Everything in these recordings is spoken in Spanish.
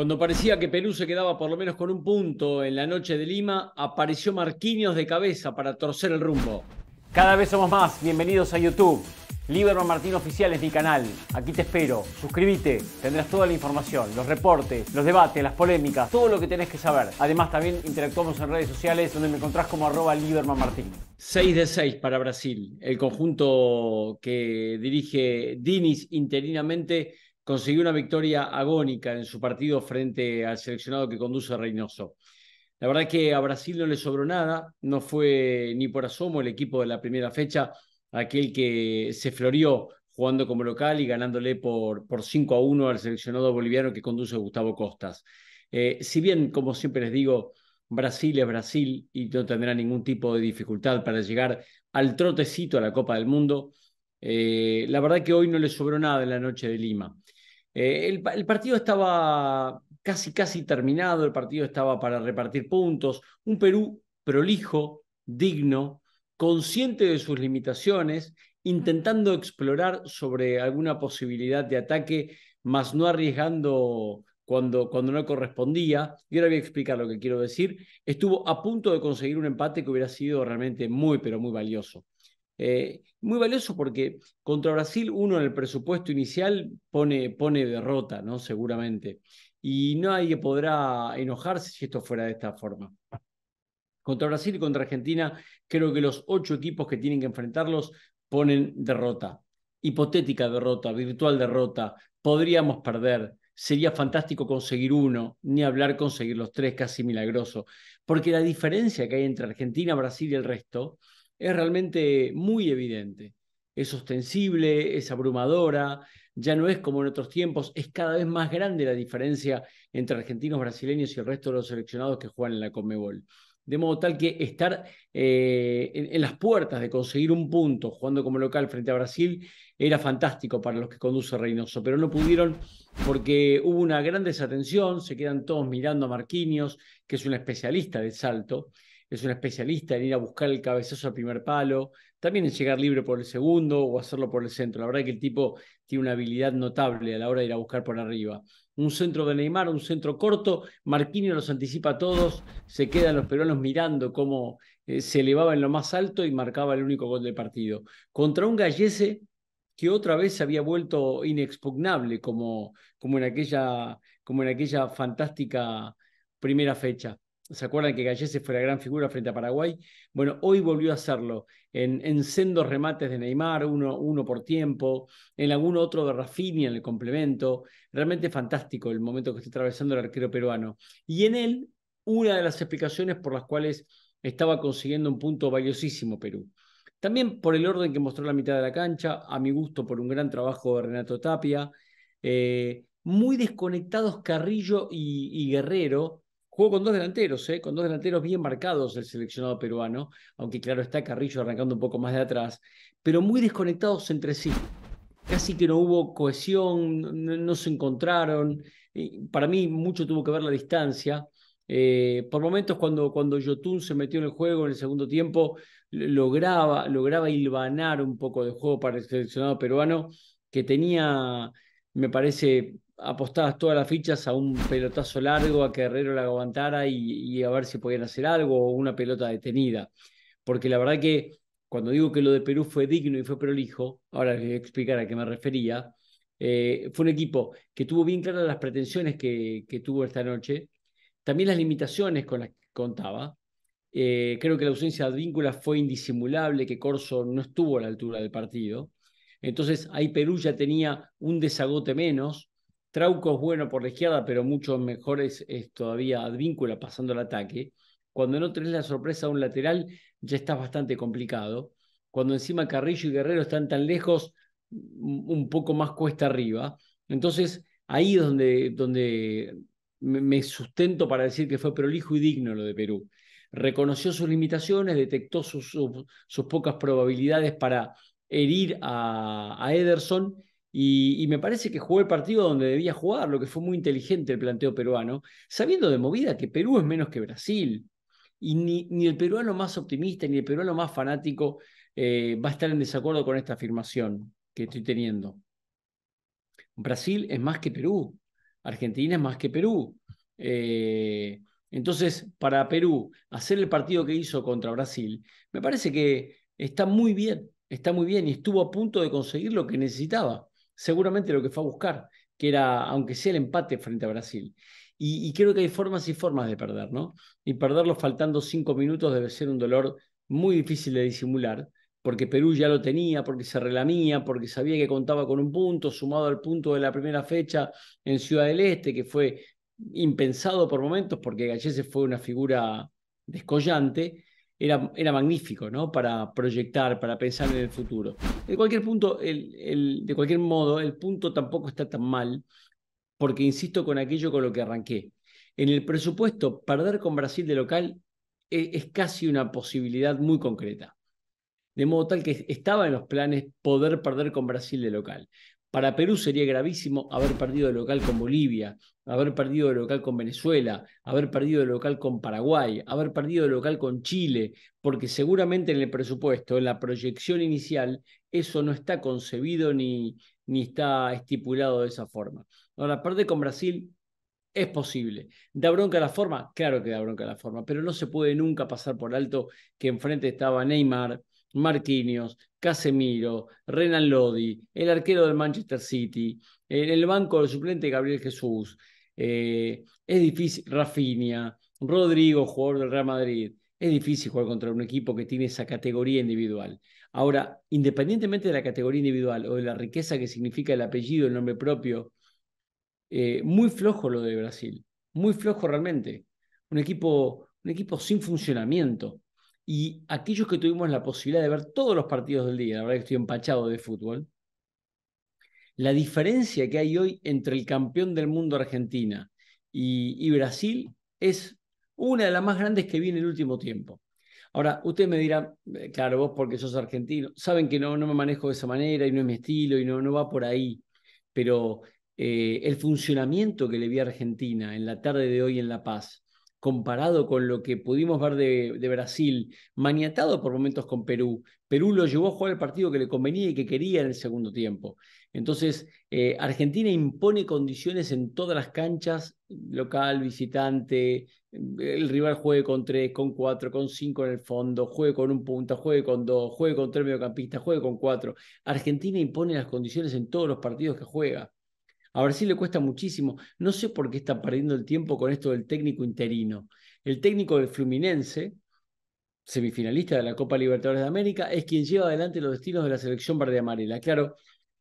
Cuando parecía que Perú se quedaba por lo menos con un punto en la noche de Lima, apareció Marquinhos de cabeza para torcer el rumbo. Cada vez somos más, bienvenidos a YouTube. Liberman Martín Oficial es mi canal. Aquí te espero. Suscríbete. Tendrás toda la información, los reportes, los debates, las polémicas, todo lo que tenés que saber. Además, también interactuamos en redes sociales donde me encontrás como arroba Lieberman Martín. 6 de 6 para Brasil. El conjunto que dirige Dinis interinamente consiguió una victoria agónica en su partido frente al seleccionado que conduce Reynoso. La verdad que a Brasil no le sobró nada, no fue ni por asomo el equipo de la primera fecha, aquel que se floreó jugando como local y ganándole por, por 5 a 1 al seleccionado boliviano que conduce Gustavo Costas. Eh, si bien, como siempre les digo, Brasil es Brasil y no tendrá ningún tipo de dificultad para llegar al trotecito a la Copa del Mundo, eh, la verdad que hoy no le sobró nada en la noche de Lima. Eh, el, el, partido estaba casi, casi terminado, el partido estaba para repartir puntos. Un Perú prolijo, digno, consciente de sus limitaciones, intentando explorar sobre alguna posibilidad de ataque, más no arriesgando cuando, cuando no correspondía. Y ahora voy a explicar lo que quiero decir. Estuvo a punto de conseguir un empate que hubiera sido realmente muy, pero muy valioso. Eh, muy valioso porque contra Brasil uno en el presupuesto inicial pone, pone derrota, ¿no? Seguramente. Y nadie podrá enojarse si esto fuera de esta forma. Contra Brasil y contra Argentina, creo que los ocho equipos que tienen que enfrentarlos ponen derrota. Hipotética derrota, virtual derrota. Podríamos perder. Sería fantástico conseguir uno, ni hablar conseguir los tres, casi milagroso. Porque la diferencia que hay entre Argentina, Brasil y el resto es realmente muy evidente. Es ostensible, es abrumadora, ya no es como en otros tiempos, es cada vez más grande la diferencia entre argentinos, brasileños y el resto de los seleccionados que juegan en la Conmebol. De modo tal que estar eh, en, en, las puertas de conseguir un punto jugando como local frente a Brasil era fantástico para los que conduce Reynoso, pero no pudieron porque hubo una gran desatención, se quedan todos mirando a Marquinhos, que es un especialista de salto, es un especialista en ir a buscar el cabezazo al primer palo, también en llegar libre por el segundo o hacerlo por el centro. La verdad es que el tipo tiene una habilidad notable a la hora de ir a buscar por arriba. Un centro de Neymar, un centro corto, Marquinhos los anticipa a todos, se quedan los peruanos mirando cómo eh, se elevaba en lo más alto y marcaba el único gol del partido. Contra un gallese que otra vez se había vuelto inexpugnable como, como, en, aquella, como en aquella fantástica primera fecha. ¿Se acuerdan que Gallese fue la gran figura frente a Paraguay? Bueno, hoy volvió a hacerlo en, sendos remates de Neymar, uno, por tiempo, en algún otro de Rafinha en el complemento. Realmente fantástico el momento que está atravesando el arquero peruano. Y en él, una de las explicaciones por las cuales estaba consiguiendo un punto valiosísimo Perú. También por el orden que mostró la mitad de la cancha, a mi gusto por un gran trabajo de Renato Tapia. Eh, muy desconectados Carrillo y Guerrero Jugó con dos delanteros, ¿eh? con dos delanteros bien marcados el seleccionado peruano, aunque claro está Carrillo arrancando un poco más de atrás, pero muy desconectados entre sí. Casi que no hubo cohesión, no, se encontraron. para mí mucho tuvo que ver la distancia. Eh, por momentos cuando, cuando Yotun se metió en el juego en el segundo tiempo, lograba, lograba hilvanar un poco de juego para el seleccionado peruano, que tenía, me parece, apostabas todas las fichas a un pelotazo largo, a que Herrero la aguantara y, a ver si podían hacer algo o una pelota detenida. Porque la verdad que cuando digo que lo de Perú fue digno y fue prolijo, ahora les voy a explicar a qué me refería, eh, fue un equipo que tuvo bien claras las pretensiones que, tuvo esta noche, también las limitaciones con las que contaba. Eh, creo que la ausencia de vínculos fue indisimulable, que Corso no estuvo a la altura del partido. Entonces ahí Perú ya tenía un desagote menos, Trauco es bueno por la izquierda, pero mucho mejor es, todavía Advíncula pasando el ataque. Cuando no tenés la sorpresa a un lateral, ya está bastante complicado. Cuando encima Carrillo y Guerrero están tan lejos, un poco más cuesta arriba. Entonces, ahí es donde, donde me sustento para decir que fue prolijo y digno lo de Perú. Reconoció sus limitaciones, detectó sus, sus, pocas probabilidades para herir a Ederson y, me parece que jugó el partido donde debía jugar, lo que fue muy inteligente el planteo peruano, sabiendo de movida que Perú es menos que Brasil. Y ni, el peruano más optimista, ni el peruano más fanático eh, va a estar en desacuerdo con esta afirmación que estoy teniendo. Brasil es más que Perú, Argentina es más que Perú. Eh, entonces, para Perú, hacer el partido que hizo contra Brasil, me parece que está muy bien, está muy bien y estuvo a punto de conseguir lo que necesitaba seguramente lo que fue a buscar, que era, aunque sea el empate frente a Brasil. Y, creo que hay formas y formas de perder, ¿no? Y perderlo faltando cinco minutos debe ser un dolor muy difícil de disimular, porque Perú ya lo tenía, porque se relamía, porque sabía que contaba con un punto, sumado al punto de la primera fecha en Ciudad del Este, que fue impensado por momentos, porque Gallese fue una figura descollante, era, magnífico, ¿no? Para proyectar, para pensar en el futuro. De cualquier punto, el, de cualquier modo, el punto tampoco está tan mal, porque insisto con aquello con lo que arranqué. En el presupuesto, perder con Brasil de local e, es casi una posibilidad muy concreta. De modo tal que estaba en los planes poder perder con Brasil de local. Para Perú sería gravísimo haber perdido de local con Bolivia, haber perdido de local con Venezuela, haber perdido de local con Paraguay, haber perdido de local con Chile, porque seguramente en el presupuesto, en la proyección inicial, eso no está concebido ni, ni está estipulado de esa forma. Ahora, perder con Brasil es posible. ¿Da bronca la forma? Claro que da bronca la forma, pero no se puede nunca pasar por alto que enfrente estaba Neymar, Marquinhos, Casemiro, Renan Lodi, el arquero del Manchester City, el banco del suplente Gabriel Jesús, eh, es difícil, Rafinha, Rodrigo, jugador del Real Madrid, es difícil jugar contra un equipo que tiene esa categoría individual. Ahora, independientemente de la categoría individual o de la riqueza que significa el apellido, el nombre propio, eh, muy flojo lo de Brasil, muy flojo realmente. Un equipo, un equipo sin funcionamiento. Y aquellos que tuvimos la posibilidad de ver todos los partidos del día, la verdad que estoy empachado de fútbol, la diferencia que hay hoy entre el campeón del mundo Argentina y, Brasil es una de las más grandes que vi en el último tiempo. Ahora, usted me dirá, eh, claro, vos porque sos argentino, saben que no, no me manejo de esa manera y no es mi estilo y no, no va por ahí, pero eh, el funcionamiento que le vi a Argentina en la tarde de hoy en La Paz, comparado con lo que pudimos ver de, Brasil, maniatado por momentos con Perú. Perú lo llevó a jugar el partido que le convenía y que quería en el segundo tiempo. Entonces, eh, Argentina impone condiciones en todas las canchas, local, visitante, el rival juegue con tres, con cuatro, con cinco en el fondo, juegue con un punta, juegue con dos, juegue con tres mediocampistas, juegue con cuatro. Argentina impone las condiciones en todos los partidos que juega. A si le cuesta muchísimo. No sé por qué está perdiendo el tiempo con esto del técnico interino. El técnico del Fluminense, semifinalista de la Copa Libertadores de América, es quien lleva adelante los destinos de la selección verde amarela. Claro,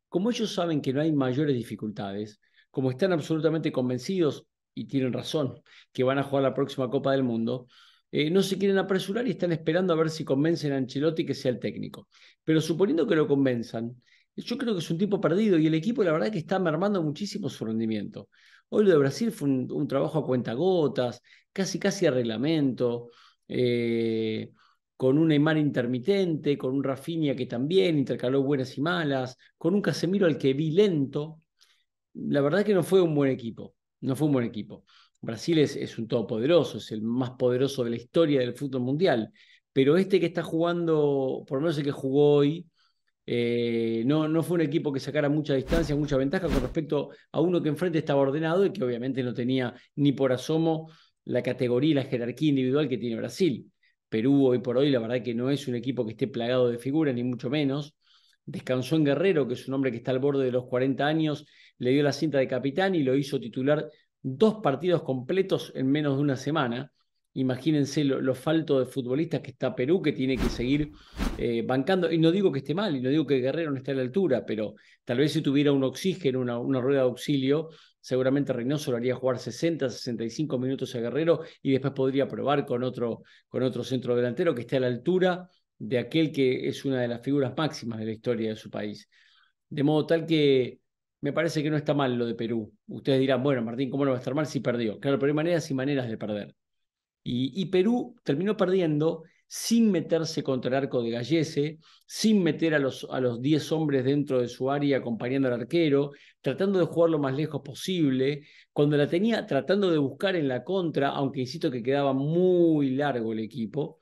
como ellos saben que no hay mayores dificultades, como están absolutamente convencidos, y tienen razón, que van a jugar la próxima Copa del Mundo, eh, no se quieren apresurar y están esperando a ver si convencen a Ancelotti que sea el técnico. Pero suponiendo que lo convenzan, yo creo que es un tipo perdido y el equipo la verdad que está mermando muchísimo su rendimiento. Hoy lo de Brasil fue un, trabajo a cuentagotas, casi casi a reglamento, eh, con un Neymar intermitente, con un Rafinha que también intercaló buenas y malas, con un Casemiro al que vi lento. La verdad que no fue un buen equipo, no fue un buen equipo. Brasil es, es un todopoderoso, es el más poderoso de la historia del fútbol mundial, pero este que está jugando, por lo menos el que jugó hoy, eh, no, no fue un equipo que sacara mucha distancia, mucha ventaja con respecto a uno que enfrente estaba ordenado y que obviamente no tenía ni por asomo la categoría y la jerarquía individual que tiene Brasil. Perú hoy por hoy, la verdad que no es un equipo que esté plagado de figuras, ni mucho menos. Descansó en Guerrero, que es un hombre que está al borde de los 40 años, le dio la cinta de capitán y lo hizo titular dos partidos completos en menos de una semana imagínense lo, falto de futbolistas que está Perú, que tiene que seguir eh, bancando. Y no digo que esté mal, y no digo que Guerrero no esté a la altura, pero tal vez si tuviera un oxígeno, una, rueda de auxilio, seguramente Reynoso lo haría jugar 60, 65 minutos a Guerrero y después podría probar con otro, con otro centro delantero que esté a la altura de aquel que es una de las figuras máximas de la historia de su país. De modo tal que me parece que no está mal lo de Perú. Ustedes dirán, bueno, Martín, ¿cómo no va a estar mal si perdió? Claro, pero hay maneras y maneras de perder. Y, Perú terminó perdiendo sin meterse contra el arco de Gallese, sin meter a los, a los 10 hombres dentro de su área acompañando al arquero, tratando de jugar lo más lejos posible, cuando la tenía tratando de buscar en la contra, aunque insisto que quedaba muy largo el equipo,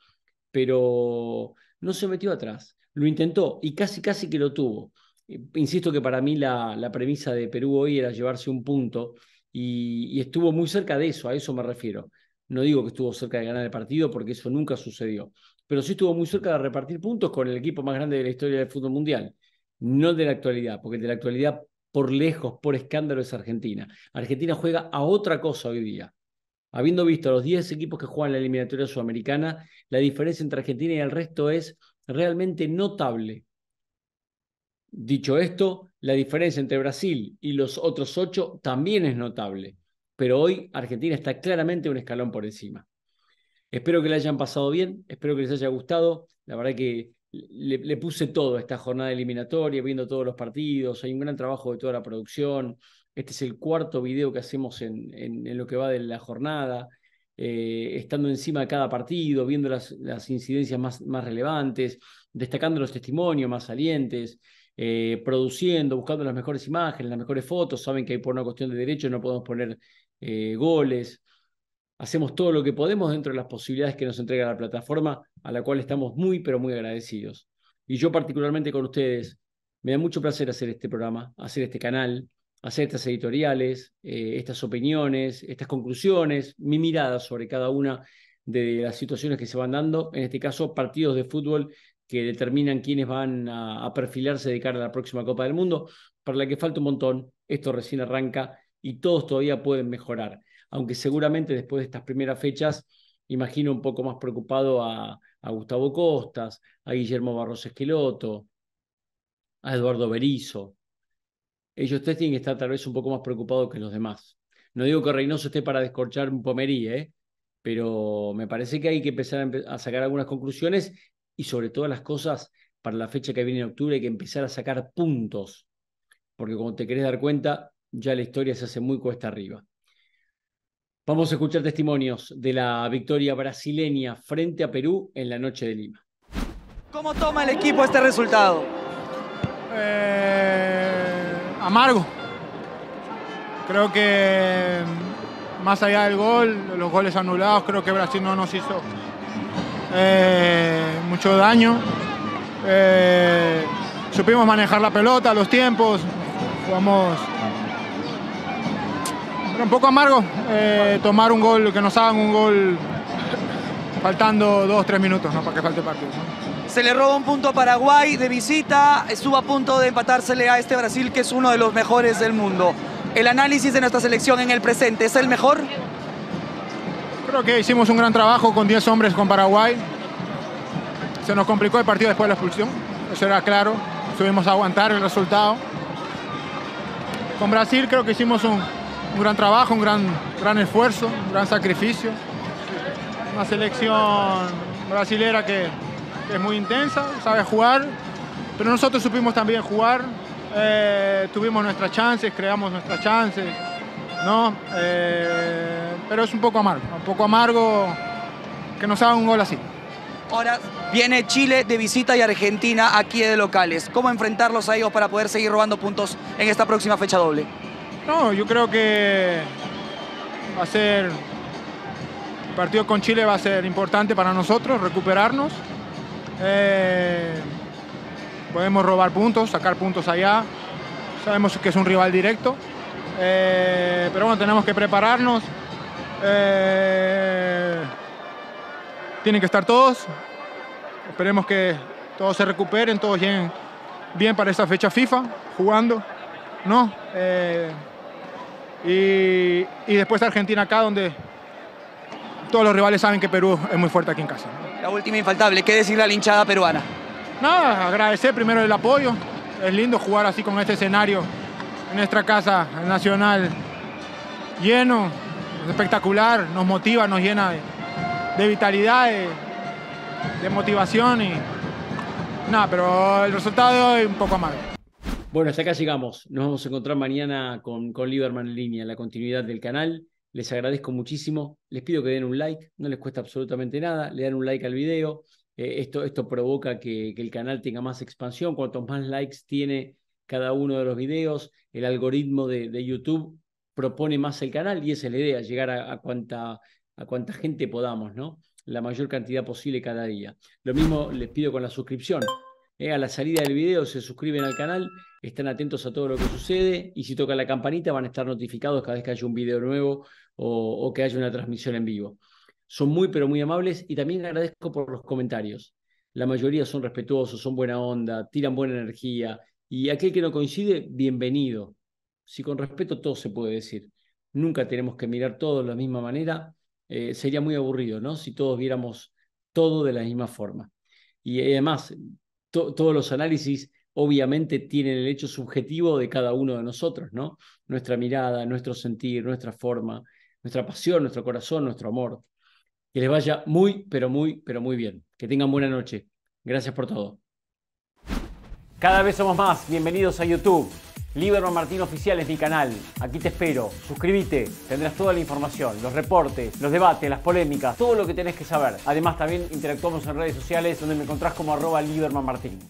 pero no se metió atrás, lo intentó y casi casi que lo tuvo. Eh, insisto que para mí la, premisa de Perú hoy era llevarse un punto y estuvo muy cerca de eso, a eso me refiero no digo que estuvo cerca de ganar el partido porque eso nunca sucedió, pero sí estuvo muy cerca de repartir puntos con el equipo más grande de la historia del fútbol mundial, no de la actualidad, porque de la actualidad por lejos, por escándalo es Argentina. Argentina juega a otra cosa hoy día. Habiendo visto a los 10 equipos que juegan la eliminatoria sudamericana, la diferencia entre Argentina y el resto es realmente notable. Dicho esto, la diferencia entre Brasil y los otros ocho también es notable pero hoy Argentina está claramente un escalón por encima. Espero que la hayan pasado bien, espero que les haya gustado. La verdad que le, puse todo a esta jornada eliminatoria, viendo todos los partidos, hay un gran trabajo de toda la producción. Este es el cuarto video que hacemos en, lo que va de la jornada, eh, estando encima de cada partido, viendo las, incidencias más, relevantes, destacando los testimonios más salientes, eh, produciendo, buscando las mejores imágenes, las mejores fotos. Saben que hay por una cuestión de derechos no podemos poner eh, goles. Hacemos todo lo que podemos dentro de las posibilidades que nos entrega la plataforma, a la cual estamos muy, pero muy agradecidos. Y yo particularmente con ustedes, me da mucho placer hacer este programa, hacer este canal, hacer estas editoriales, eh, estas opiniones, estas conclusiones, mi mirada sobre cada una de las situaciones que se van dando, en este caso partidos de fútbol que determinan quiénes van a, a perfilarse de cara a la próxima Copa del Mundo, para la que falta un montón, esto recién arranca y todos todavía pueden mejorar. Aunque seguramente después de estas primeras fechas, imagino un poco más preocupado a, Gustavo Costas, a Guillermo Barros Esquiloto... a Eduardo Berizo. Ellos tres tienen que estar tal vez un poco más preocupados que los demás. No digo que Reynoso esté para descorchar un pomerí, ¿eh? pero me parece que hay que empezar a, sacar algunas conclusiones y sobre todas las cosas para la fecha que viene en octubre hay que empezar a sacar puntos, porque como te querés dar cuenta, ya la historia se hace muy cuesta arriba. Vamos a escuchar testimonios de la victoria brasileña frente a Perú en la noche de Lima. ¿Cómo toma el equipo este resultado? Eh, amargo. Creo que mm, más allá del gol, los goles anulados, creo que Brasil no nos hizo eh, mucho daño. Eh, supimos manejar la pelota, los tiempos, jugamos un poco amargo eh, tomar un gol, que nos hagan un gol faltando dos, tres minutos ¿no? para que falte partido. Se le roba un punto a Paraguay de visita, estuvo a punto de empatársele a este Brasil que es uno de los mejores del mundo. ¿El análisis de nuestra selección en el presente es el mejor? Creo que hicimos un gran trabajo con 10 hombres con Paraguay. Se nos complicó el partido después de la expulsión, eso era claro. Subimos a aguantar el resultado. Con Brasil creo que hicimos un, un gran trabajo, un gran, gran esfuerzo, un gran sacrificio. Una selección brasilera que, es muy intensa, sabe jugar, pero nosotros supimos también jugar, eh, tuvimos nuestras chances, creamos nuestras chances, ¿no? Eh, pero es un poco amargo, un poco amargo que nos haga un gol así. Ahora viene Chile de visita y Argentina aquí de locales. ¿Cómo enfrentarlos a ellos para poder seguir robando puntos en esta próxima fecha doble? No, yo creo que va a ser. El partido con Chile va a ser importante para nosotros, recuperarnos. Eh, podemos robar puntos, sacar puntos allá. Sabemos que es un rival directo. Eh, pero bueno, tenemos que prepararnos. Eh, tienen que estar todos. Esperemos que todos se recuperen, todos lleguen bien para esta fecha FIFA, jugando. ¿no? Y, después Argentina acá, donde todos los rivales saben que Perú es muy fuerte aquí en casa. La última infaltable, ¿qué decir la hinchada peruana? Nada, agradecer primero el apoyo. Es lindo jugar así con este escenario en nuestra casa nacional lleno, espectacular, nos motiva, nos llena de, vitalidad, de, motivación y nada, pero el resultado es un poco amargo. Bueno, hasta acá llegamos. Nos vamos a encontrar mañana con, con Lieberman en línea, la continuidad del canal. Les agradezco muchísimo. Les pido que den un like, no les cuesta absolutamente nada. Le dan un like al video. Eh, esto, esto provoca que, el canal tenga más expansión. Cuantos más likes tiene cada uno de los videos, el algoritmo de, YouTube propone más el canal y esa es la idea, llegar a, cuánta a gente podamos, ¿no? La mayor cantidad posible cada día. Lo mismo les pido con la suscripción. Eh, a la salida del video se suscriben al canal, están atentos a todo lo que sucede y si toca la campanita van a estar notificados cada vez que haya un video nuevo o, que haya una transmisión en vivo. Son muy, pero muy amables y también agradezco por los comentarios. La mayoría son respetuosos, son buena onda, tiran buena energía y aquel que no coincide, bienvenido. Si con respeto todo se puede decir. Nunca tenemos que mirar todo de la misma manera. Eh, sería muy aburrido, ¿no? Si todos viéramos todo de la misma forma. Y además, todos los análisis obviamente tienen el hecho subjetivo de cada uno de nosotros, ¿no? Nuestra mirada, nuestro sentir, nuestra forma, nuestra pasión, nuestro corazón, nuestro amor. Que les vaya muy, pero muy, pero muy bien. Que tengan buena noche. Gracias por todo. Cada vez somos más. Bienvenidos a YouTube. Liberman Martín Oficial es mi canal. Aquí te espero. Suscríbete. Tendrás toda la información, los reportes, los debates, las polémicas, todo lo que tenés que saber. Además, también interactuamos en redes sociales donde me encontrás como arroba Liberman Martín.